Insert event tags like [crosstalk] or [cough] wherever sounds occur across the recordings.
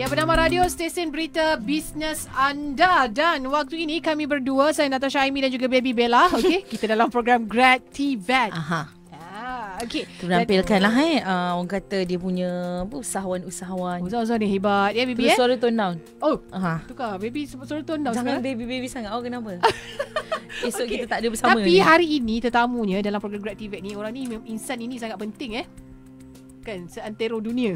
Ya bernama radio stesen berita bisnes anda dan waktu ini kami berdua saya Natasha Aimi dan juga Baby Bella okay? [laughs] kita dalam program Grad T Vet. Aha. Ya, okay. Penampilkanlah eh uh, orang kata dia punya apa usahawan-usahawan. Usahawan oh, yang hebat. Ya baby. Tu eh? suara tone down. Oh. Ha. Uh-huh. Tukar baby suara tone down. Jangan baby baby sangat. Oh kenapa? [laughs] Esok okay. kita tak ada bersama. Tapi ni. hari ini tetamunya dalam program Great TV ni orang ni insan ini sangat penting eh kan seantero dunia.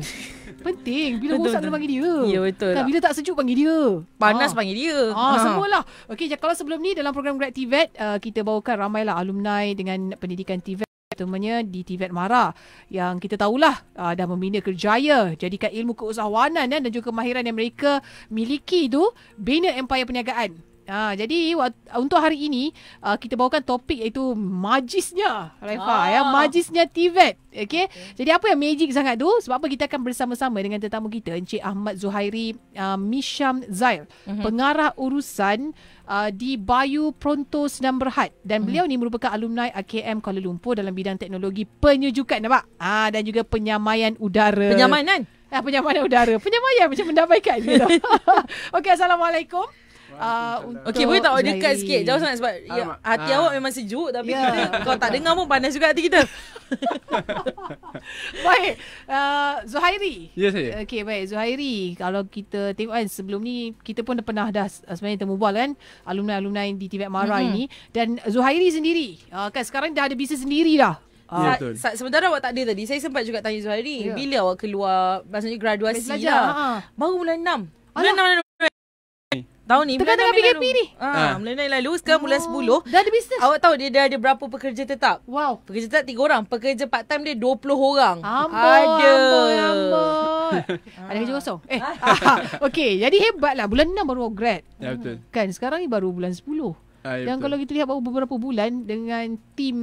Penting bila betul, rosak kena panggil dia. Ya betul. Kan, lah. bila tak sejuk panggil dia. Panas ha. panggil dia. Ah, ha. semualah. Okey, kalau sebelum ni dalam program Grad TVET, uh, kita bawakan ramailah alumni dengan pendidikan TVET Terutamanya di TVET Mara yang kita tahulah uh, dah membina kerjaya jadikan ilmu keusahawanan eh, dan juga kemahiran yang mereka miliki itu bina empire perniagaan Ha, jadi untuk hari ini uh, kita bawakan topik iaitu majisnya Raifa ah. ya majisnya Tibet e okey okay. jadi apa yang magic sangat tu sebab apa kita akan bersama-sama dengan tetamu kita Encik Ahmad Zuhairi uh, Misham Zail uh-huh. pengarah urusan uh, di Bayu Pronto Senam Berhad dan uh-huh. beliau ni merupakan alumni AKM Kuala Lumpur dalam bidang teknologi penyujukan nampak ah ha, dan juga penyamaian udara penyamanan ah ha, ya, penyamanan udara penyamaian macam mendamaikan gitu [laughs] [laughs] okey assalamualaikum Ah, ah, uh, Okay boleh tak awak dekat jari. sikit Jauh sangat sebab ya, Hati ah. awak memang sejuk Tapi yeah. kita Kalau tak dengar pun Panas juga hati kita [laughs] [laughs] Baik uh, Zuhairi Ya yes, saya Okay baik Zuhairi Kalau kita tengok kan Sebelum ni Kita pun dah pernah dah uh, Sebenarnya temubual kan Alumni-alumni di TVET Mara mm-hmm. ini Dan Zuhairi sendiri uh, Kan sekarang dah ada bisnes sendiri dah Ya, sementara awak tak ada tadi Saya sempat juga tanya Zuhairi yeah. Bila awak keluar Maksudnya graduasi lah ha, ha. Baru bulan 6 Bulan 6 dah Tahun ni Tengah-tengah PKP lalu. ni ha, ha. Mulai naik lalu Sekarang oh. bulan 10 Dah ada bisnes Awak tahu dia, dah ada berapa pekerja tetap Wow Pekerja tetap 3 orang Pekerja part time dia 20 orang Amboi Ada Amboi [laughs] Ada kerja ah. kosong Eh ah. [laughs] Okay Jadi hebat lah Bulan 6 baru grad Ya betul Kan sekarang ni baru bulan 10 ha, ah, ya, Yang betul. kalau kita lihat baru beberapa bulan Dengan tim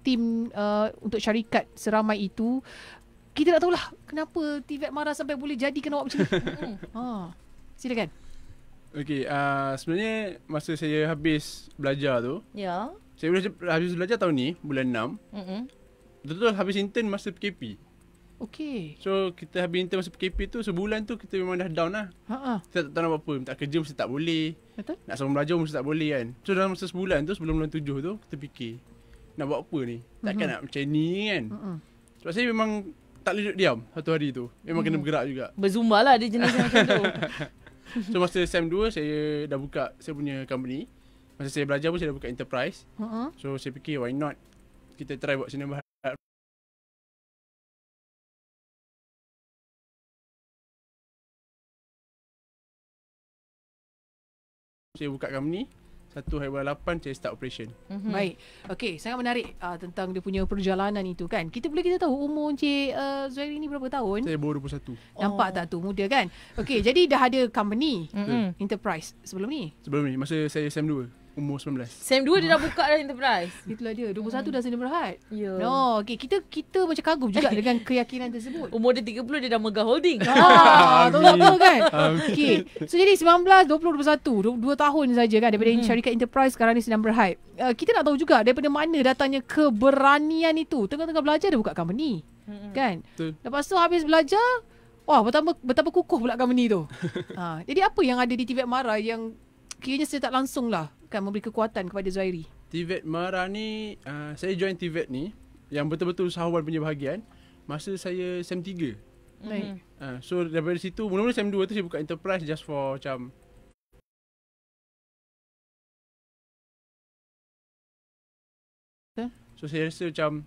Tim uh, Untuk syarikat Seramai itu Kita tak tahulah Kenapa TVET marah sampai boleh jadi Kena macam ni ha. [laughs] Silakan Okay, uh, ah, sebenarnya masa saya habis belajar tu. Ya. Saya belajar, habis belajar tahun ni, bulan 6. Mm Betul-betul habis intern masa PKP. Okay. So, kita habis intern masa PKP tu, sebulan tu kita memang dah down lah. Ha-ha. Kita tak tahu apa-apa, tak kerja mesti tak boleh. Betul. Nak sama belajar mesti tak boleh kan. So, dalam masa sebulan tu, sebelum bulan tujuh tu, kita fikir, nak buat apa ni? Takkan mm-hmm. nak macam ni kan? Mm-hmm. Sebab saya memang tak boleh duduk diam satu hari tu. Memang mm. kena bergerak juga. Berzumba lah dia jenis macam tu. [laughs] So masa SEM 2 saya dah buka saya punya company. Masa saya belajar pun saya dah buka enterprise. Uh-huh. So saya fikir why not kita try buat cinema Saya buka company satu hari bulan lapan saya start operation. Mm-hmm. Baik. Okey, sangat menarik uh, tentang dia punya perjalanan itu kan. Kita boleh kita tahu umur Encik uh, Zuhairi ni berapa tahun? Saya baru 21. Nampak oh. tak tu? Muda kan? Okey, jadi dah ada company, mm-hmm. enterprise sebelum ni? Sebelum ni, masa saya SM2 umur 19. Sem 2 ah. dia dah buka dah enterprise. Itulah dia. 21 hmm. dah sini berhad. Yeah. No, okey kita kita macam kagum juga dengan [laughs] keyakinan tersebut. Umur dia 30 dia dah megah holding. Ha, tahu tak apa kan? Okey. So jadi 19, 20, 21, 2 tahun saja kan daripada hmm. syarikat enterprise sekarang ni sedang berhad. Uh, kita nak tahu juga daripada mana datangnya keberanian itu. Tengah-tengah belajar dia buka company. Hmm. Kan? Betul. Lepas tu habis belajar Wah, betapa, betapa kukuh pula company tu. ha, [laughs] jadi apa yang ada di TVAT Mara yang kira-kira secara tak langsung lah kan memberi kekuatan kepada Zuhairi? Tivet Mara ni, uh, saya join Tivet ni yang betul-betul usahawan punya bahagian masa saya SEM 3. Baik. Mm-hmm. Uh, so daripada situ, mula-mula SEM 2 tu saya buka enterprise just for macam So saya rasa macam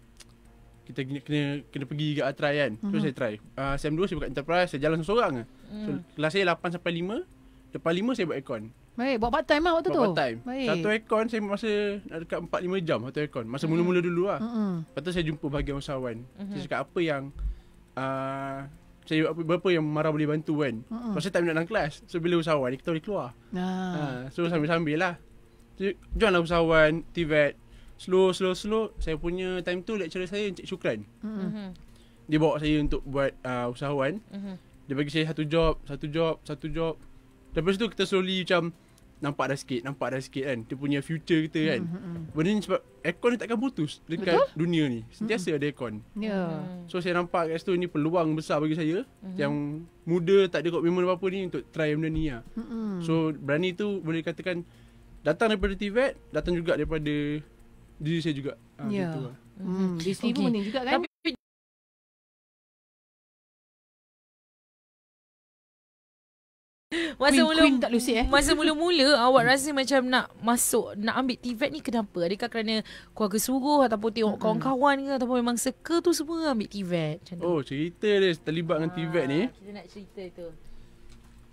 kita kena kena pergi ke try kan. Terus uh-huh. Mhm. saya try. Ah uh, SEM 2 saya buka enterprise, saya jalan seorang ah. Mm. So hmm. kelas saya 8 sampai 5. Lepas 5 saya buat aircon. Baik, buat part time lah waktu buat tu. Buat part time. Baik. Satu aircon saya masa dekat 4-5 jam satu aircon. Masa mm mula-mula dulu lah. Mm-hmm. Lepas tu saya jumpa bahagian usahawan. Mm-hmm. Saya cakap apa yang... Uh, saya berapa yang marah boleh bantu kan. Mm-hmm. Lepas tu tak minat dalam kelas. So bila usahawan, kita boleh keluar. Ah. Uh, so sambil-sambil lah. So, join lah usahawan, TVET. Slow, slow, slow. Saya punya time tu lecturer saya Encik Syukran. Mm-hmm. Dia bawa saya untuk buat uh, usahawan. hmm Dia bagi saya satu job, satu job, satu job. Lepas tu kita slowly macam Nampak dah sikit Nampak dah sikit kan Dia punya future kita kan mm-hmm. mm-hmm. Benda ni sebab Aircon ni takkan putus Dekat Betul? dunia ni Sentiasa mm-hmm. ada aircon yeah. Mm-hmm. So saya nampak kat situ Ni peluang besar bagi saya mm-hmm. Yang muda Tak ada commitment apa-apa ni Untuk try benda ni lah mm-hmm. So berani tu Boleh katakan Datang daripada TVET, Datang juga daripada Diri saya juga ah, Ya yeah. ha, Gitu lah mm, Di sini okay. ni juga kan Tapi, Masa queen, mula queen tak lucid, eh? Masa [laughs] mula-mula awak rasa macam nak masuk nak ambil TVET ni kenapa? Adakah kerana keluarga suruh ataupun tengok kawan-kawan ke ataupun memang seka tu semua ambil TVET? oh, cerita dia terlibat dengan TVET ni. Ah, kita nak cerita tu.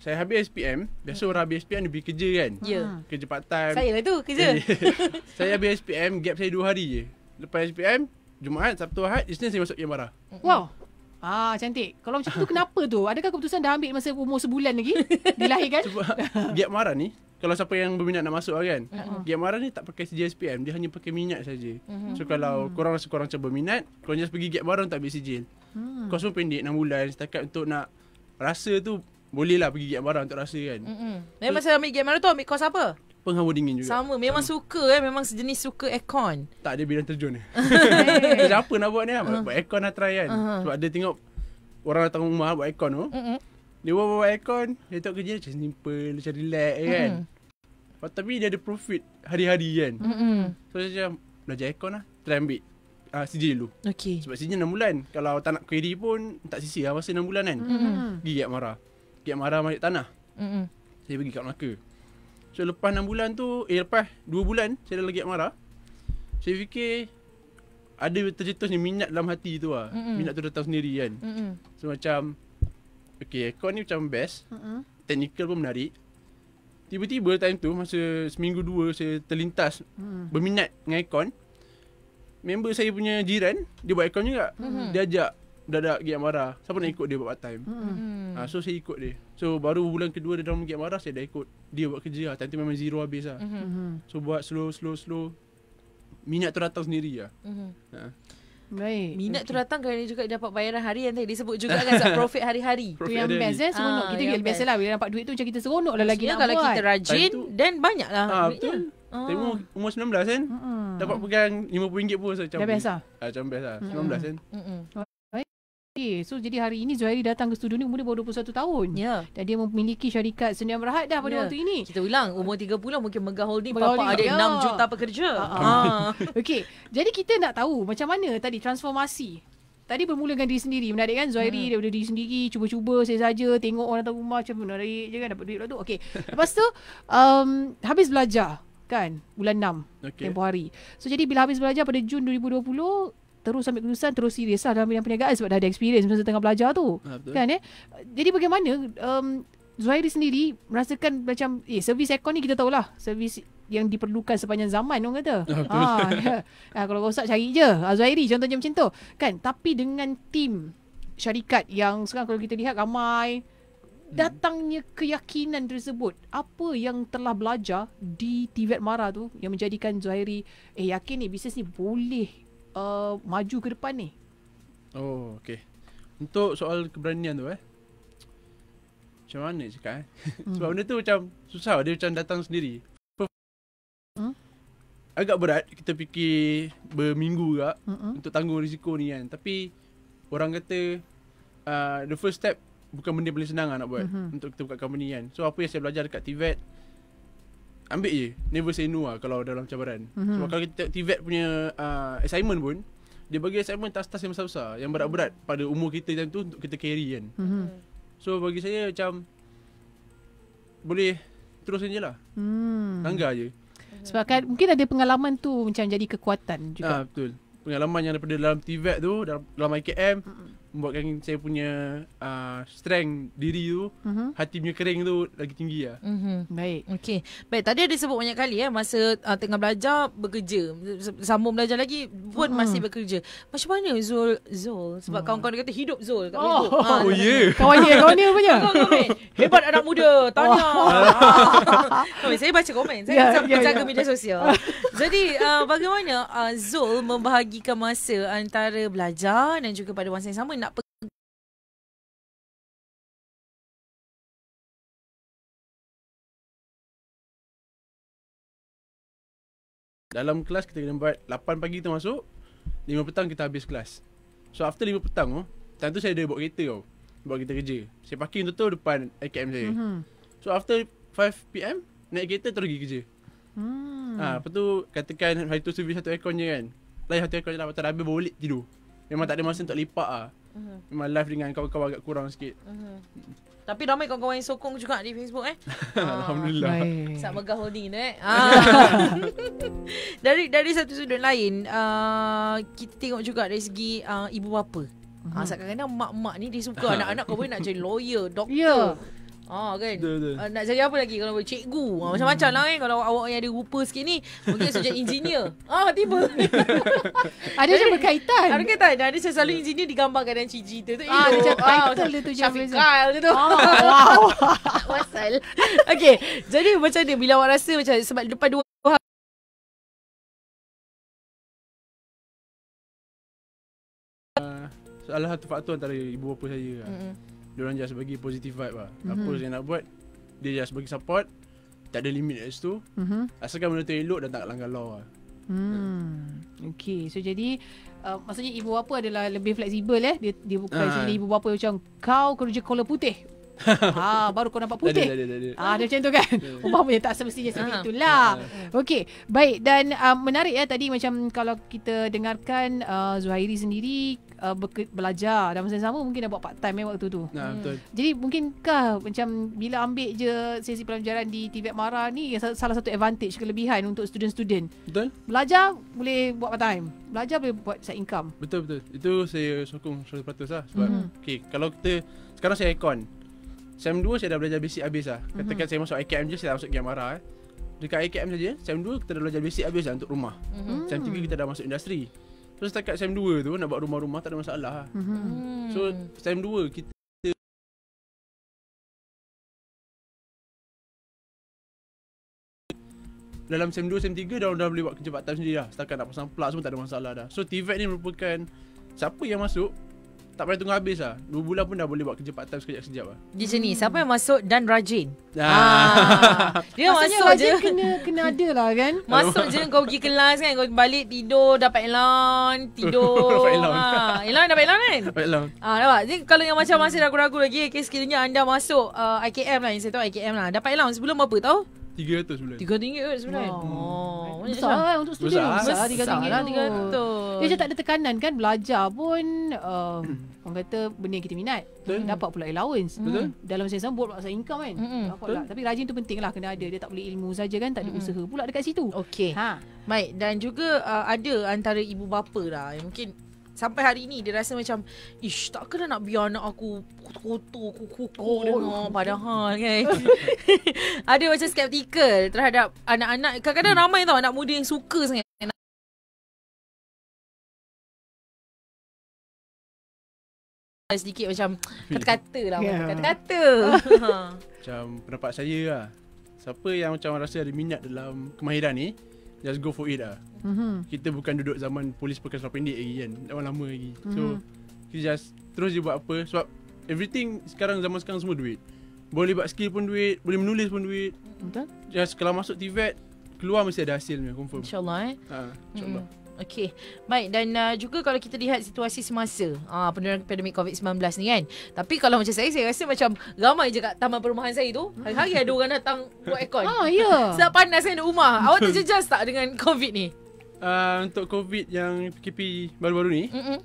Saya habis SPM, biasa mm. orang habis SPM dia pergi kerja kan? Ya. Yeah. Mm. Kerja part time. Saya lah tu kerja. Eh, [laughs] [laughs] saya habis SPM, gap saya dua hari je. Lepas SPM, Jumaat, Sabtu, Ahad, Isnin saya masuk Yamara. Wow. Ah cantik. Kalau macam tu kenapa tu? Adakah keputusan dah ambil masa umur sebulan lagi dilahirkan? Cuba Giat [laughs] Mara ni kalau siapa yang berminat nak masuk kan. Uh-huh. Giat Mara ni tak pakai CG SPM, dia hanya pakai minyak saja. Uh-huh. So kalau hmm. korang rasa korang cuba berminat, korang just pergi Giat Mara tak ambil sijil. Hmm. Kos pun pendek 6 bulan setakat untuk nak rasa tu boleh lah pergi Giat Mara untuk rasa kan. Hmm. Uh-huh. So, masa ambil Giat Mara tu ambil kos apa? penghawa dingin juga. Sama, memang Sama. suka eh, memang sejenis suka aircon. Tak ada bidang terjun ni. Eh. [laughs] apa nak buat ni? Uh. Buat aircon nak lah try kan. Uh-huh. Sebab dia tengok orang datang rumah buat aircon tu. Mm-hmm. Dia bawa-bawa aircon, dia tengok kerja macam simple, macam relax mm-hmm. kan. But, tapi dia ada profit hari-hari kan. Mm-hmm. So macam belajar aircon lah, try ambil uh, ah, CJ dulu. Okay. Sebab CJ 6 bulan. Kalau tak nak query pun, tak sisi lah masa 6 bulan kan. Mm-hmm. Pergi Giat Marah. Giat Marah balik tanah. Mm-hmm. Saya pergi kat Melaka. So lepas 6 bulan tu Eh lepas 2 bulan Saya dah lagi marah Saya fikir Ada tercetus ni Minat dalam hati tu lah Mm-mm. Minat tu datang sendiri kan Mm-mm. So macam Okay kau ni macam best Mm-mm. Technical pun menarik Tiba-tiba time tu Masa seminggu dua Saya terlintas mm. Berminat dengan aircon Member saya punya jiran Dia buat aircon juga mm-hmm. Dia ajak dah ada gig Amara. Siapa nak ikut dia buat part time? Hmm. Ha, so saya ikut dia. So baru bulan kedua dia dalam gig Amara saya dah ikut dia buat kerja. Lah. Tapi memang zero habis lah. Hmm. hmm. So buat slow slow slow. Minyak tu datang sendiri lah. Hmm. Ha. Baik. Minat okay. tu datang kerana juga dapat bayaran harian tadi sebut juga kan sebab [laughs] profit hari-hari. Profit tu yang hari-hari. best eh seronok. Ah, kita yang biasa lah bila dapat duit tu macam kita seronok lah lagi nak kalau kita rajin dan banyak lah ha, Betul. Ah. Tapi umur 19 kan mm dapat pegang RM50 pun macam, dah best lah. Ah, macam best 19 lah. kan. Mm-hmm. Okay, so jadi hari ini Zuhairi datang ke studio ni umur dia baru 21 tahun. Ya. Yeah. Dan dia memiliki syarikat seni Rahat dah pada yeah. waktu ini. Kita ulang, umur 30 mungkin mega holding, mega holding papa ada 6 juta pekerja. Ha. [laughs] Okey. Jadi kita nak tahu macam mana tadi transformasi Tadi bermula dengan diri sendiri. Menarik kan Zuhairi hmm. daripada diri sendiri. Cuba-cuba saya saja tengok orang datang rumah macam menarik je kan. Dapat duit lah tu. Okay. Lepas tu um, habis belajar kan bulan 6 okay. tempoh hari. So jadi bila habis belajar pada Jun 2020 terus ambil keputusan terus serius lah dalam bidang perniagaan sebab dah ada experience masa tengah belajar tu ha, kan eh jadi bagaimana um, Zuhairi sendiri merasakan macam eh servis aircon ni kita tahulah servis yang diperlukan sepanjang zaman orang kata ha, ha, kalau rosak cari je ha, Zuhairi contohnya macam tu kan tapi dengan tim syarikat yang sekarang kalau kita lihat ramai hmm. datangnya keyakinan tersebut apa yang telah belajar di Tivet Mara tu yang menjadikan Zuhairi eh yakin ni bisnes ni boleh Uh, maju ke depan ni. Oh, okey. Untuk soal keberanian tu eh. Macam mana nak cakap eh? Hmm. Sebab benda tu macam susah, dia macam datang sendiri. Hmm? Agak berat kita fikir berminggu juga hmm. untuk tanggung risiko ni kan. Tapi orang kata uh, the first step bukan benda paling senang lah nak buat hmm. untuk kita buka company kan. So apa yang saya belajar dekat TVET, ambil je never say no lah kalau dalam cabaran mm-hmm. sebab kalau kita TVET punya uh, assignment pun dia bagi assignment task-task yang besar-besar yang berat-berat pada umur kita macam tu untuk kita carry kan mm-hmm. so bagi saya macam boleh teruskan je lah mm. langgar je sebab kan mungkin ada pengalaman tu macam jadi kekuatan juga ah, betul pengalaman yang daripada dalam TVET tu dalam, dalam IKM mm-hmm membuatkan saya punya uh, strength diri tu uh-huh. hati punya kering tu lagi tinggi lah uh-huh. baik okey baik tadi ada sebut banyak kali ya masa uh, tengah belajar bekerja sambung belajar lagi pun uh-huh. masih bekerja macam mana Zul Zul sebab uh-huh. kawan-kawan kata hidup Zul kat oh, oh, ha, ya yeah. [laughs] kawan dia kawan dia punya hebat anak muda tanya oh. [laughs] saya baca komen saya yeah, yeah, ya, jaga yeah. media sosial jadi uh, bagaimana uh, Zul membahagikan masa antara belajar dan juga pada masa yang sama nak dalam kelas kita kena buat 8 pagi kita masuk 5 petang kita habis kelas So after 5 petang tu oh, Time tu saya ada buat kereta tau oh, Buat kita kerja Saya parking tu tu depan AKM saya mm-hmm. So after 5pm Naik kereta terus pergi kerja hmm. ha, Lepas tu katakan hari tu service satu aircon je kan Lain satu aircon je lah Lepas tu habis boleh tidur Memang tak ada masa untuk lipat lah uh-huh. Mhm. Memang live dengan kawan-kawan agak kurang sikit uh-huh. Tapi ramai kawan-kawan yang sokong juga di Facebook eh. [laughs] Alhamdulillah. Sat Megah Holding eh. [laughs] Ah. [laughs] dari dari satu sudut lain, uh, kita tengok juga dari segi uh, ibu bapa. Uh-huh. Mhm. Ah, kadang mak-mak ni dia suka anak-anak kau boleh nak jadi lawyer, doktor. Yeah. Oh kan betul uh, Nak cari apa lagi Kalau boleh cikgu ah, hmm. Macam-macam lah kan eh. Kalau awak yang ada rupa sikit ni Mungkin sejak engineer [laughs] Ah tiba [laughs] Ada macam berkaitan Ada berkaitan Ada saya selalu engineer Digambarkan dengan cici tu Itu ah, itu Macam ah, dia tu Syafiq Kyle dia tu [laughs] Wow Wasal Okay Jadi macam ni Bila awak rasa macam Sebab depan dua Salah satu faktor antara ibu bapa saya Mm-hmm. Diorang just bagi positive vibe lah mm-hmm. Apa yang mhm. nak buat Dia just bagi support Tak ada limit kat situ mm-hmm. Asalkan benda tu elok Dan tak langgar law lah Hmm. Okay So jadi uh, Maksudnya ibu bapa adalah Lebih fleksibel eh Dia, dia bukan ha. Ah. Jadi ibu bapa macam Kau kerja kola putih ha, [laughs] baru kau nampak putih. Ada, ah, ada, macam tu kan. [laughs] Umar punya tak semestinya seperti ah. itulah. Okey. Baik. Dan uh, menarik ya tadi macam kalau kita dengarkan uh, Zuhairi sendiri uh, belajar dalam masa sama mungkin dah buat part time eh, ya waktu tu. Nah, hmm. betul. Jadi mungkinkah macam bila ambil je sesi pelajaran di TVET Mara ni salah satu advantage kelebihan untuk student-student. Betul. Belajar boleh buat part time. Belajar boleh buat side income. Betul, betul. Itu saya sokong 100% lah. Sebab, mm-hmm. okay, kalau kita, sekarang saya ikon. Sem 2 saya dah belajar basic habis lah Katakan mm-hmm. saya masuk IKM je Saya dah masuk Giamara eh. Dekat IKM saja Sem 2 kita dah belajar basic habis lah Untuk rumah mm-hmm. Sem 3 kita dah masuk industri Terus setakat sem 2 tu Nak buat rumah-rumah Tak ada masalah lah mm-hmm. So sem 2 kita Dalam sem 2, sem 3 dah, dah boleh buat kerja part time sendiri lah Setakat nak pasang plug semua tak ada masalah dah So TVET ni merupakan Siapa yang masuk tak payah tunggu habis lah. Dua bulan pun dah boleh buat kerja part-time sekejap-sekejap lah. Di sini, hmm. siapa yang masuk dan rajin? Ah. ah. Dia Maksudnya masuk rajin je. rajin kena, kena ada lah kan. [laughs] Masuk je kau pergi kelas kan, kau balik tidur, dapat elan, tidur. [laughs] dapat elan. Ha. Elan dapat elan kan? Dapat elan. Ah, ha, nampak? Jadi kalau yang macam masih ragu-ragu lagi, okay, sekiranya anda masuk uh, IKM lah, yang saya tahu IKM lah. Dapat elan sebelum berapa tau? tiga ratus sebulan. Tiga tinggi kot sebulan. Oh. Besar lah untuk studio. Besar tiga tinggi lah tiga ratus. Eh, dia macam tak ada tekanan kan. Belajar pun uh, [coughs] orang kata benda yang kita minat. Betul. Dapat pula allowance. Hmm. Betul. Dalam masa yang sama buat pasal income kan. Hmm. Dapat lah. Tapi rajin tu penting lah kena ada. Dia tak boleh ilmu saja kan. Tak ada mm usaha pula dekat situ. Okay. Ha. Baik dan juga uh, ada antara ibu bapa lah mungkin Sampai hari ni dia rasa macam Ish tak kena nak biar anak aku kotor kukuh-kukuh oh, dengar padahal kan [laughs] Ada macam skeptikal terhadap anak-anak Kadang-kadang hmm. ramai tau anak muda yang suka sangat Sedikit macam kata-kata lah yeah. Kata-kata [laughs] Macam pendapat saya lah Siapa yang macam rasa ada minyak dalam kemahiran ni just go for it lah. Mm-hmm. Kita bukan duduk zaman polis pakai seluar pendek lagi kan. Dah lama lagi. Mm-hmm. So, kita just terus je buat apa. Sebab everything sekarang zaman sekarang semua duit. Boleh buat skill pun duit. Boleh menulis pun duit. Betul. Just kalau masuk TVET, keluar mesti ada hasilnya confirm. InsyaAllah eh. Ha, InsyaAllah. Mm-hmm. Okey. Baik dan uh, juga kalau kita lihat situasi semasa ah uh, penerangan pandemik COVID-19 ni kan. Tapi kalau macam saya saya rasa macam ramai je kat taman perumahan saya tu. Hari-hari ada orang datang buat aircon. Ha ah, ya. [laughs] Sebab panas kan rumah. Awak terjejas tak dengan COVID ni? Uh, untuk COVID yang PKP baru-baru ni. Mm-mm.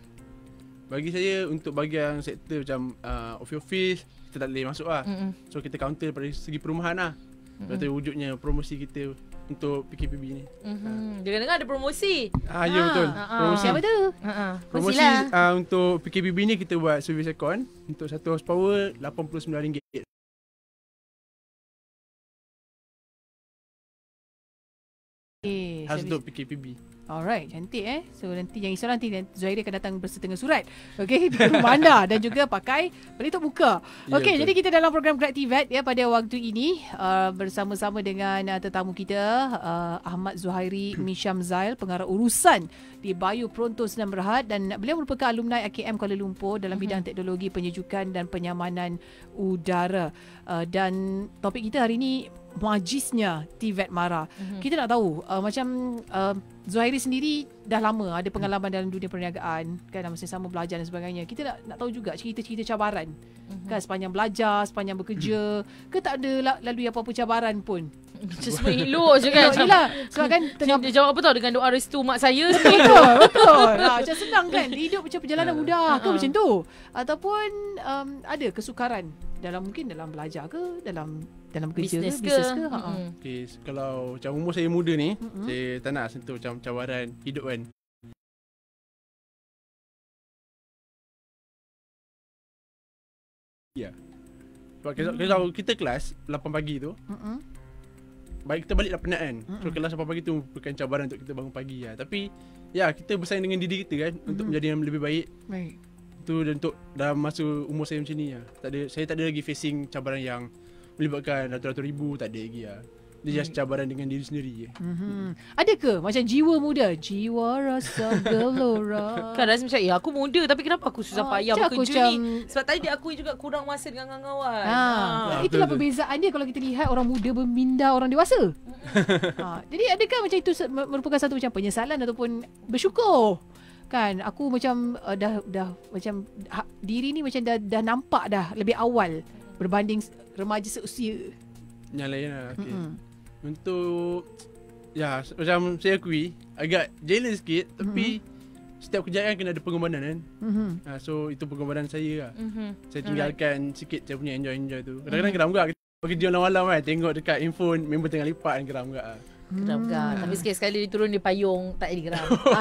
Bagi saya untuk bahagian sektor macam uh, ah, office office kita tak boleh masuk lah. Mm-mm. So kita counter dari segi perumahan lah. Mm-mm. Lepas tu wujudnya promosi kita untuk PKPB ni. Mhm. Uh. dengar ada promosi. Ah ha. ya ah, betul. Ha. Promosi apa tu? Ha. Promosi lah. uh, untuk PKPB ni kita buat service account untuk satu horsepower RM89. Okay, Hasduk PKPB. Alright, cantik eh. So nanti yang risau nanti Zuhairi akan datang bersetengah surat. Okay, di rumah [laughs] anda dan juga pakai pelitup muka. Ya, okay, yeah, jadi kita dalam program Great ya pada waktu ini uh, bersama-sama dengan uh, tetamu kita uh, Ahmad Zuhairi [clears throat] Misham Zail, pengarah urusan di Bayu Pronto Senam Berhad dan beliau merupakan alumni AKM Kuala Lumpur dalam bidang hmm teknologi penyejukan dan penyamanan udara. Uh, dan topik kita hari ini majisnya Tivet Mara. Mm-hmm. Kita nak tahu uh, macam uh, Zuhairi sendiri dah lama ada pengalaman mm. dalam dunia perniagaan kan masa sama belajar dan sebagainya. Kita nak nak tahu juga cerita-cerita cabaran. Mm-hmm. Kan sepanjang belajar, sepanjang bekerja, mm. ke tak ada lalu apa-apa cabaran pun. Just me hello je kan. Yalah. Sebab kan tengah dia jawab apa tau dengan doa restu mak saya. Betul. [laughs] betul. Ha, macam senang kan. Hidup macam perjalanan ha, mudah uh-huh. ke ha, ha. macam tu. Ataupun um, ada kesukaran dalam mungkin dalam belajar ke dalam dalam kerja business ke, business ke ha, ha. mm-hmm. okay, kalau macam umur saya muda ni mm-hmm. saya tak nak sentuh macam cawaran hidup kan ya yeah. sebab mm-hmm. kita, kita mm. kelas 8 pagi tu mm-hmm. baik kita balik dah penat kan mm-hmm. so kelas 8 pagi tu bukan cabaran untuk kita bangun pagi lah tapi ya kita bersaing dengan diri kita kan mm-hmm. untuk menjadi yang lebih baik baik tu untuk dalam masa umur saya macam ni ya. saya tak ada lagi facing cabaran yang melibatkan ratus-ratus ribu tak ada lagi lah. Dia hmm. just cabaran dengan diri sendiri je. Mm-hmm. Ada ke macam jiwa muda? Jiwa rasa [laughs] gelora. kan rasa macam, ya aku muda tapi kenapa aku susah ah, payah bekerja macam... ni? Sebab tadi aku juga kurang masa dengan kawan-kawan. Ha. Ha. Ha, Itulah perbezaan dia kalau kita lihat orang muda berminda orang dewasa. ha. [laughs] Jadi adakah macam itu merupakan satu macam penyesalan ataupun bersyukur? kan aku macam uh, dah dah macam ha, diri ni macam dah dah nampak dah lebih awal berbanding remaja seusia. Yang lain lah. Ya, okay. Mm-hmm. Untuk ya macam saya akui agak jealous sikit tapi mm-hmm. setiap kerjaan kena ada pengorbanan kan. Mm-hmm. Ha, so itu pengorbanan saya lah. Mm-hmm. Saya tinggalkan Alright. sikit saya punya enjoy-enjoy tu. Kadang-kadang mm-hmm. geram juga. Pergi malam-malam kan tengok dekat info member tengah lipat kan geram juga lah. Geram hmm. Tapi sekali-sekali dia turun dia payung tak jadi geram. [laughs]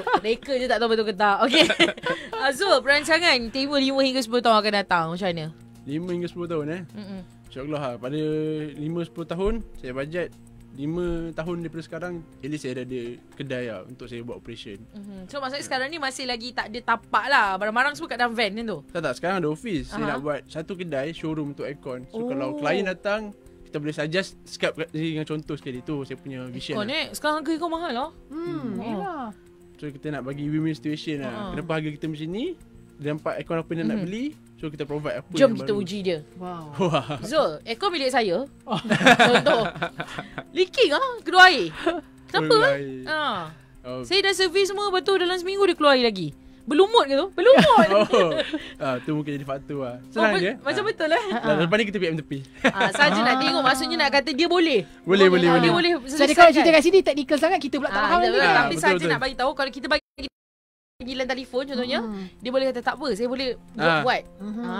Ah, mereka je tak tahu betul ke tak. Okay. [laughs] Azul, perancangan tiba 5 hingga 10 tahun akan datang. Macam mana? 5 hingga 10 tahun eh. Hmm. Insya-Allah lah. pada 5 10 tahun saya bajet 5 tahun daripada sekarang at saya ada ada kedai lah untuk saya buat operation. Mm-hmm. So maksudnya yeah. sekarang ni masih lagi tak ada tapak lah. Barang-barang semua kat dalam van ni tu. Tak tak, sekarang ada office. Uh-huh. Saya nak buat satu kedai showroom untuk aircon. So oh. kalau klien datang kita boleh suggest skap dengan contoh sekali tu saya punya vision. Aircon ni eh, sekarang harga kau mahal lah. Hmm, hmm. Oh. So kita nak bagi women situation lah. Uh-huh. Kenapa harga kita macam ni? Dia nampak aircon apa yang mm-hmm. nak mhm. beli? So kita provide apa Jom kita baru. uji dia Wow [laughs] Zul Eko bilik saya oh. Contoh Leaking ah Keluar air Kenapa eh? air. Ha. Ah. Okay. Oh. Saya dah servis semua Betul dalam seminggu dia keluar air lagi Berlumut ke tu? Berlumut [laughs] oh. ah, mungkin jadi faktor lah Senang oh, je Macam ah. betul lah ah. Lepas ni kita PM tepi ah, Saja ah. nak tengok Maksudnya nak kata dia boleh Boleh boleh, ah, boleh, Dia boleh Jadi kalau cerita kat sini Teknikal sangat Kita pula tak ah, faham betul, betul, lah. ah, Tapi saja nak bagi tahu Kalau kita panggilan telefon contohnya hmm. dia boleh kata tak apa saya boleh ha. Ah. buat buat ah, hmm. ha.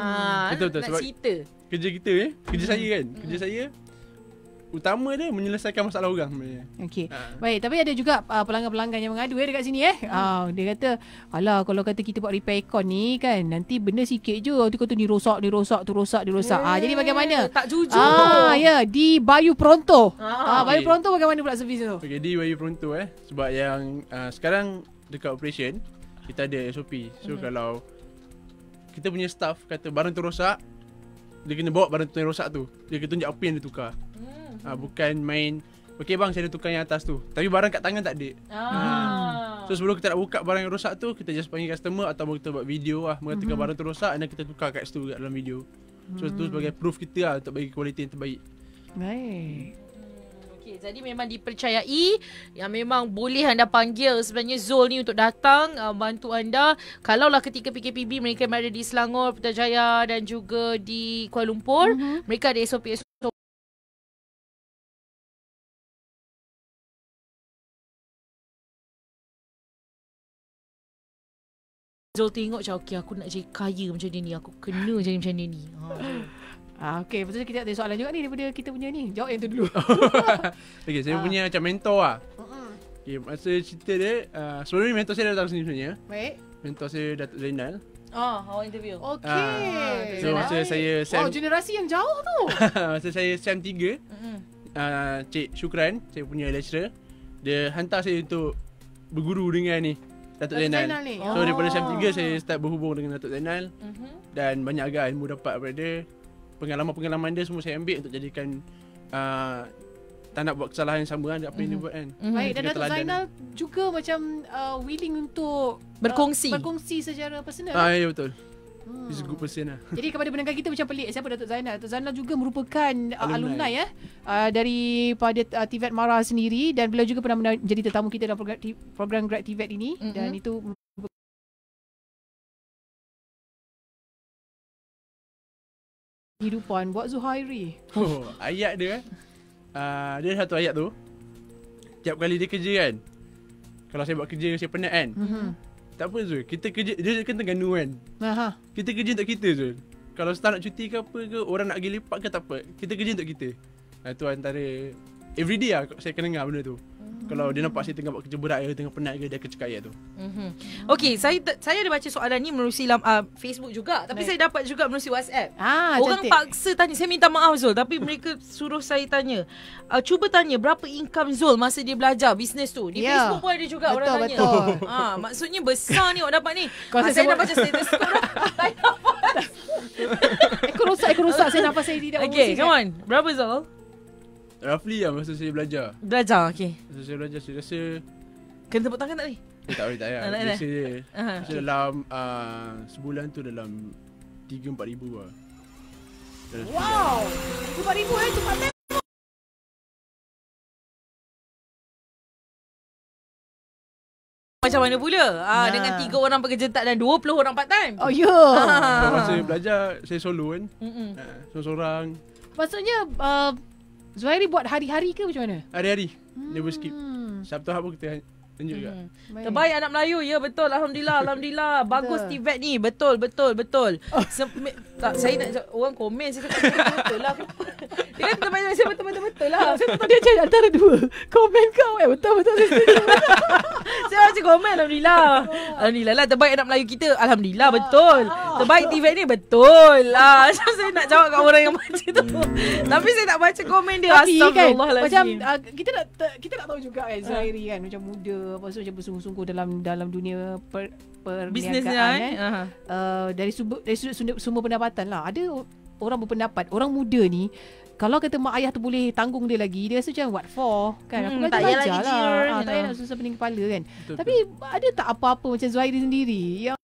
betul betul nak sebab cerita kerja kita eh kerja hmm. saya kan mm-hmm. kerja saya utama dia menyelesaikan masalah orang okey ha. baik tapi ada juga uh, pelanggan-pelanggan yang mengadu eh dekat sini eh hmm. uh, dia kata alah kalau kata kita buat repair aircon ni kan nanti benda sikit je nanti kata ni rosak ni rosak tu rosak dia rosak ah uh, jadi bagaimana tak jujur ah uh, ya di bayu pronto uh, okay. bayu pronto bagaimana pula servis tu okey di bayu pronto eh sebab yang uh, sekarang dekat operation kita ada SOP. So hmm. kalau kita punya staff kata barang tu rosak, dia kena bawa barang tu yang rosak tu. Dia kena tunjuk apa yang dia tukar. Hmm. Ha, bukan main Okey bang saya ada tukar yang atas tu. Tapi barang kat tangan tak ada. Ah. Mm. So sebelum kita nak buka barang yang rosak tu, kita just panggil customer ataupun kita buat video lah mengatakan hmm barang tu rosak dan kita tukar kat situ dalam video. So mm. tu sebagai proof kita lah untuk bagi kualiti yang terbaik. Baik. Okey, jadi memang dipercayai yang memang boleh anda panggil sebenarnya Zul ni untuk datang uh, bantu anda. Kalaulah ketika PKPB mereka ada di Selangor, Putrajaya dan juga di Kuala Lumpur, mm-hmm. mereka ada SOP Zul tengok macam okay, aku nak jadi kaya macam ni. Aku kena jadi macam ni. Ha. Ah, okay, betul kita ada soalan juga ni daripada kita punya ni. Jawab yang tu dulu. [laughs] okay, saya ah. punya macam mentor lah. Okay, masa cerita dia, uh, sebelum ni mentor saya dah datang sini sebenarnya. Baik. Mentor saya Datuk Zainal. Oh, awak interview. Okay. Uh, ah, so, masa saya oh, Sam... Wow, generasi yang jauh tu. [laughs] masa saya Sam 3, mm uh, Cik Syukran, saya punya lecturer, dia hantar saya untuk berguru dengan ni. Datuk Zainal. Zainal So, daripada Sam 3, saya start berhubung dengan Datuk Zainal. Mm-hmm. Dan banyak agak ilmu dapat daripada dia pengalaman-pengalaman dia semua saya ambil untuk jadikan uh, tak nak buat kesalahan sama kan apa yang dia mhm. buat kan. Mhm. Baik dan Datuk Zainal juga macam uh, willing untuk uh, berkongsi uh, berkongsi secara personal. Ah, ya betul. Hmm. He's a good person lah. Jadi kepada penengah kita macam pelik siapa Datuk Zainal. Datuk Zainal juga merupakan uh, alumni, ya. Eh, uh, dari pada uh, TVET Mara sendiri dan beliau juga pernah menjadi tetamu kita dalam program, program Grad TVET ini mm-hmm. dan itu kehidupan buat Zuhairi. Oh, [laughs] ayat dia Uh, dia satu ayat tu. Setiap kali dia kerja kan. Kalau saya buat kerja saya penat kan. Mm-hmm. Tak apa Zul. Kita kerja dia kan tengah nu kan. Aha. Kita kerja untuk kita Zul. Kalau staff nak cuti ke apa ke, orang nak pergi lepak ke tak apa. Kita kerja untuk kita. Itu ah, uh, antara everyday lah saya kena dengar benda tu kalau dia nampak saya tengah buat kerja berat ke tengah penat ke dia akan cakap ayat tu. Mhm. Okey, saya saya ada baca soalan ni melalui uh, Facebook juga tapi Naik. saya dapat juga melalui WhatsApp. Ah, Orang cantik. paksa tanya. Saya minta maaf Zul tapi mereka suruh saya tanya. Uh, cuba tanya berapa income Zul masa dia belajar bisnes tu. Di yeah. Facebook pun ada juga betul, orang tanya. Betul. Ha, maksudnya besar ni awak dapat ni. [laughs] Kau saya, [laughs] saya baca status tu. Tak apa. Aku rosak, aku rosak. Saya nampak saya tidak okay, Okay, come on. Berapa Zul? Roughly lah masa saya belajar Belajar, okay Masa saya belajar, saya rasa Kena tepuk tangan tak ni? Eh, tak boleh, tak payah ah, Biasa je Masa okay. dalam uh, sebulan tu dalam 3-4 ribu lah dalam Wow! 4 ribu eh, cepat Macam mana pula ah, nah. aa, Dengan tiga orang pekerja tak Dan dua puluh orang part time Oh ya yeah. Masa saya belajar Saya solo kan Mm-mm. Seorang-seorang Maksudnya uh, Zuhairi buat hari-hari ke macam mana? Hari-hari. Hmm. Never skip. Sabtu hari pun kita tunjuk hmm. juga. Mhm. Terbaik anak Melayu. Ya betul. Alhamdulillah. [laughs] Alhamdulillah. Bagus Tibet ni. Betul. Betul. Betul. Oh. Semi- tak, saya nak orang komen. Saya cakap betul, betul lah. Dia kata teman-teman betul, betul, betul, betul lah. Saya dia cakap antara dua. Komen kau eh. Betul. Betul. betul, [laughs] betul. saya macam komen. Alhamdulillah. Alhamdulillah lah. Terbaik anak Melayu kita. Alhamdulillah. Ah, betul. Ah, ah. Terbaik Tibet ni. Betul lah. [laughs] Macam saya nak jawab kat orang yang macam tu. Hmm. Tapi saya tak baca komen dia. Astagfirullahaladzim. Kan, macam kita, nak, kita tak tahu juga kan. Zahiri kan. Macam muda apa so, macam bersungguh-sungguh dalam dalam dunia per, perniagaan eh. Uh-huh. Uh, dari sub, dari sudut semua pendapatan lah ada orang berpendapat orang muda ni kalau kata mak ayah tu boleh tanggung dia lagi dia rasa macam what for kan hmm, aku tak payah lagi lah. ha, tak payah nak susah pening kepala kan betul, tapi betul. ada tak apa-apa macam Zuhairi sendiri yang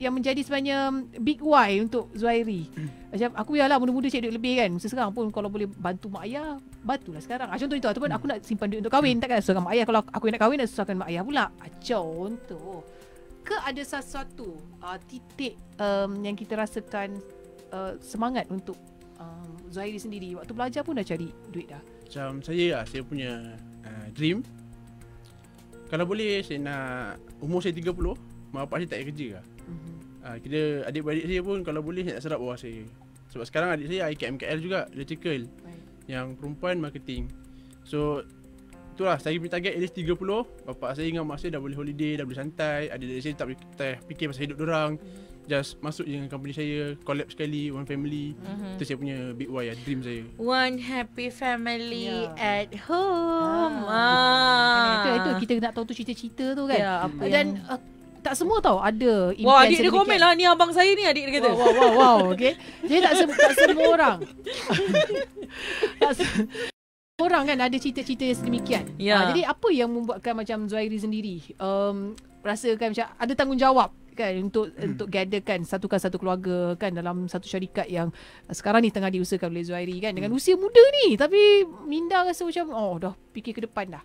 yang menjadi sebenarnya big why untuk Zuhairi [clears throat] macam aku biarlah muda-muda cek duit lebih kan Maksudnya sekarang pun kalau boleh bantu mak ayah bantulah sekarang ah, contoh itu ataupun aku hmm. nak simpan duit untuk kahwin takkan susahkan mak ayah kalau aku nak kahwin nak susahkan mak ayah pula ah, contoh ke ada sesuatu uh, titik um, yang kita rasakan uh, semangat untuk Zahiri sendiri waktu belajar pun dah cari duit dah? Macam saya lah, saya punya uh, dream Kalau boleh saya nak umur saya 30, mak bapak saya tak ada kerja lah mm-hmm. uh, ah, Kita adik-beradik saya pun kalau boleh saya nak serap bawah saya Sebab sekarang adik saya IKMKL juga, electrical right. Yang perempuan marketing So itulah saya punya target at least 30 Bapak saya dengan mak saya dah boleh holiday, dah boleh santai Adik-adik saya tak fikir pasal hidup orang. mm-hmm just masuk je dengan company saya collab sekali one family mm-hmm. itu saya punya big why ya, dream saya one happy family yeah. at home ah. Ah. Kan, itu, itu kita nak tahu tu cerita-cerita tu kan yeah, apa dan yang... uh, tak semua tau ada impian Wah, adik dia komen lah. Ni abang saya ni adik dia kata. Wow, wow, wow. wow. Okay. Jadi tak, sem- tak semua orang. [laughs] tak se- orang kan ada cerita-cerita yang sedemikian. Yeah. Ya. Ha, jadi apa yang membuatkan macam Zuhairi sendiri um, rasakan macam ada tanggungjawab kan untuk hmm. untuk gather kan satukan satu keluarga kan dalam satu syarikat yang sekarang ni tengah diusahakan oleh Zuhairi kan dengan hmm. usia muda ni tapi minda rasa macam oh dah fikir ke depan dah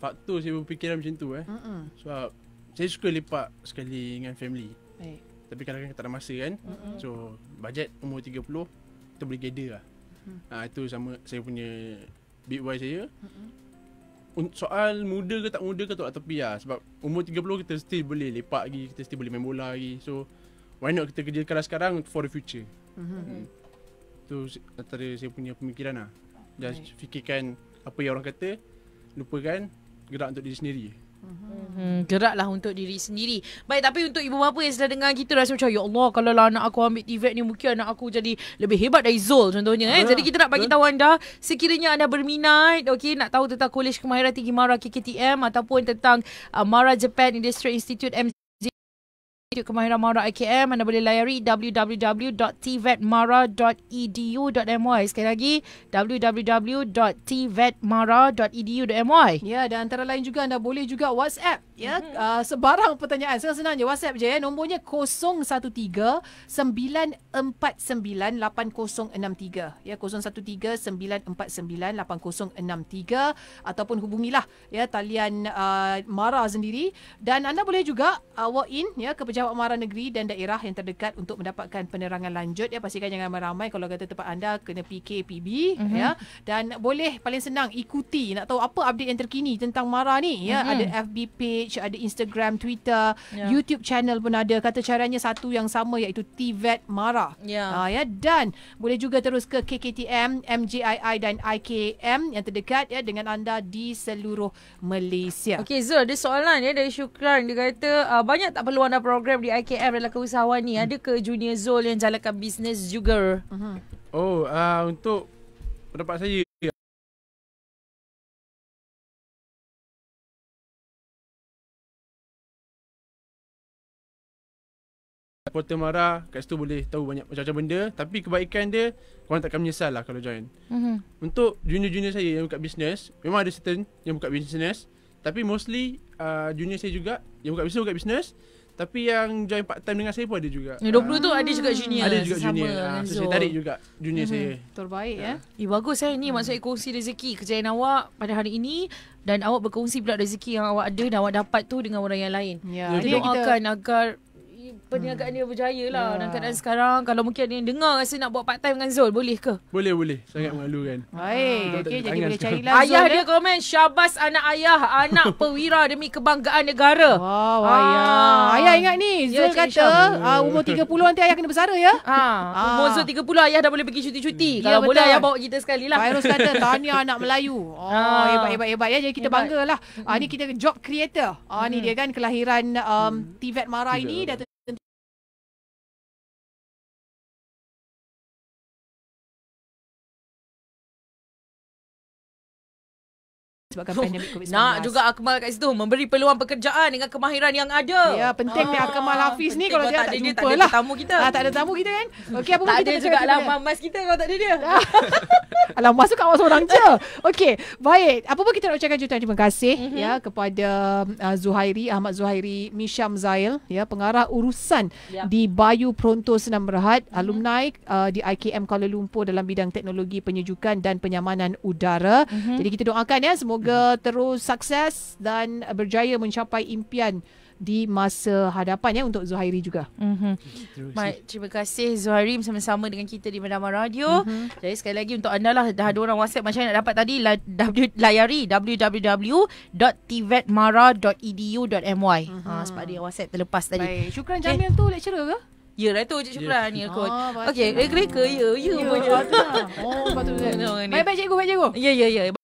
faktor saya berfikiran macam tu eh Mm-mm. sebab saya suka lepak sekali dengan family eh. tapi kadang-kadang tak ada masa kan Mm-mm. so bajet umur 30 kita boleh gather lah hmm. ha, itu sama saya punya big boy saya Mm-mm soal muda ke tak muda ke tolak tepi lah sebab umur 30 kita still boleh lepak lagi kita still boleh main bola lagi so why not kita kerja keras lah sekarang for the future itu mm-hmm. hmm. antara saya punya pemikiran lah just right. fikirkan apa yang orang kata lupakan gerak untuk diri sendiri Hmm, geraklah untuk diri sendiri. Baik, tapi untuk ibu bapa yang sedang dengar kita rasa macam, Ya Allah, kalau lah anak aku ambil TVET ni, mungkin anak aku jadi lebih hebat dari Zul contohnya. Eh. Ah, jadi kita nak bagi tahu anda, sekiranya anda berminat, okay, nak tahu tentang Kolej Kemahiran Tinggi Mara KKTM ataupun tentang uh, Mara Japan Industrial Institute MC. Institut Kemahiran Mara IKM anda boleh layari www.tvetmara.edu.my sekali lagi www.tvetmara.edu.my ya dan antara lain juga anda boleh juga WhatsApp Ya, mm-hmm. uh, sebarang pertanyaan senang-senang je WhatsApp je ya. Nombornya 013 Ya, 0139498063 949 8063 Ataupun hubungilah ya talian uh, MARA sendiri Dan anda boleh juga uh, walk in ya ke pejabat MARA negeri dan daerah yang terdekat Untuk mendapatkan penerangan lanjut ya Pastikan jangan ramai-ramai kalau kata tempat anda kena PKPB mm-hmm. ya. Dan boleh paling senang ikuti Nak tahu apa update yang terkini tentang MARA ni ya mm-hmm. Ada FB page page ada Instagram, Twitter, yeah. YouTube channel pun ada. Kata caranya satu yang sama iaitu Tvet e Mara. Yeah. Ya. Uh, ya dan boleh juga terus ke KKTM, MJII dan IKM yang terdekat ya dengan anda di seluruh Malaysia. Okey Zul, ada soalan ya dari Syukran dia kata uh, banyak tak perlu anda program di IKM dalam keusahawan ni. Hmm. Ada ke Junior Zul yang jalankan bisnes juga? Uh-huh. Oh, uh, untuk pendapat saya supporter marah kat situ boleh tahu banyak macam-macam benda tapi kebaikan dia korang takkan menyesal lah kalau join mm-hmm. untuk junior-junior saya yang buka bisnes memang ada certain yang buka bisnes tapi mostly uh, junior saya juga yang buka bisnes buka bisnes tapi yang join part time dengan saya pun ada juga. Yang 20 ah. tu ada juga junior. Ada juga junior. Ah, so saya tarik juga junior mm-hmm. saya. Terbaik ya. Eh. Eh, bagus eh ni mm. maksud kongsi rezeki kejayaan awak pada hari ini dan awak berkongsi pula rezeki yang awak ada dan awak dapat tu dengan orang yang lain. Ya. Yeah. Jadi doakan kita... agar perniagaan hmm. dia berjaya lah ya. Dan keadaan sekarang Kalau mungkin ada yang dengar Rasa nak buat part time dengan Zul Boleh ke? Boleh boleh Sangat malu kan Baik ha, okay, Jadi boleh cari lah Ayah dia eh. komen Syabas anak ayah Anak [laughs] perwira Demi kebanggaan negara Wow ha. ayah ah. Ayah ingat ni ya, Zul ya, kata uh, Umur 30 nanti ayah kena bersara ya ha. Ha. Umur Zul 30 Ayah dah boleh pergi cuti-cuti hmm. ya, Kalau betul. boleh ayah bawa kita sekali lah Virus kata Tahniah anak Melayu [laughs] oh, ha. hebat, hebat hebat ya Jadi kita hebat. banggalah ha, Ni hmm. kita job creator ha, hmm. dia kan Kelahiran um, hmm. TVET Mara ini Datuk sebabkan oh, pandemik COVID-19. Nak juga Akmal kat situ memberi peluang pekerjaan dengan kemahiran yang ada. Ya, penting ah, ni Akmal Hafiz ni kalau dia tak, tak jumpa dia, tak lah. Tak ada tamu kita. Ah, tak ada tamu kita kan? Okey, apa pun kita ada juga alamat mas kita kalau tak ada dia. [laughs] Alam masuk kat awak seorang je. Okey, baik. Apa pun kita nak ucapkan jutaan terima kasih mm-hmm. ya kepada uh, Zuhairi, Ahmad Zuhairi, Misham Zail ya pengarah urusan yeah. di Bayu Pronto Senam Berhad, mm-hmm. alumni uh, di IKM Kuala Lumpur dalam bidang teknologi penyejukan dan penyamanan udara. Mm-hmm. Jadi kita doakan ya semoga semoga terus sukses dan berjaya mencapai impian di masa hadapan ya untuk Zuhairi juga. Mhm. Baik, terima kasih Zuhairi sama-sama dengan kita di Menama Radio. Mm-hmm. Jadi sekali lagi untuk anda lah dah ada orang WhatsApp macam nak dapat tadi layari www.tvetmara.edu.my. E mm-hmm. Ha sebab dia WhatsApp terlepas tadi. Baik, syukran eh. Jamil okay. tu lecturer ke? Ya, yeah, right tu Cik Syukran yeah. ni aku. Ah, okay, mereka, eh, ya, ya. Ya, patutlah. [laughs] Oh, patutlah. Baik-baik, cikgu, baik, cikgu. Ya, ya, ya.